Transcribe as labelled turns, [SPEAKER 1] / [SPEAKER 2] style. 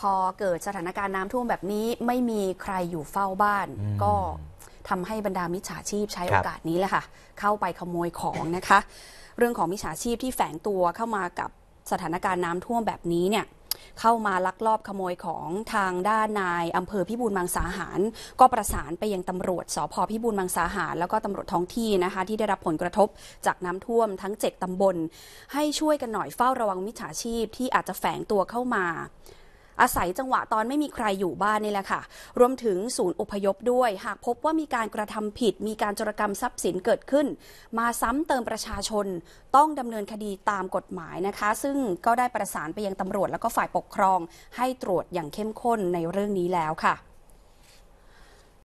[SPEAKER 1] พอเกิดสถานการณ์น้ำท่วมแบบนี้ไม่มีใครอยู่เฝ้าบ้าน ก็ทำให้บรรดามิจฉาชีพใช้โอกาสนี้แหละค่ะเข้าไปขโมยของนะคะ เรื่องของมิจฉาชีพที่แฝงตัวเข้ามากับสถานการณ์น้ำท่วมแบบนี้เนี่ยเข้ามาลักลอบขโมยของทางด้านนายอำเภอพิบูลมังสาหารก็ประสานไปยังตำรวจสพพิบูลมังสาหารแล้วก็ตำรวจท้องที่นะคะ ที่ได้รับผลกระทบจากน้ำท่วม ทั้ง7ตำบล ให้ช่วยกันหน่อยเฝ้าระวังมิจฉาชีพที่อาจจะแฝงตัวเข้ามาอาศัยจังหวะตอนไม่มีใครอยู่บ้านนี่แหละค่ะ รวมถึงศูนย์อพยพด้วย หากพบว่ามีการกระทำผิด มีการจรกรรมทรัพย์สินเกิดขึ้น มาซ้ำเติมประชาชนต้องดำเนินคดีตามกฎหมายนะคะ ซึ่งก็ได้ประสานไปยังตำรวจ แล้วก็ฝ่ายปกครอง ให้ตรวจอย่างเข้มข้นในเรื่องนี้แล้วค่ะ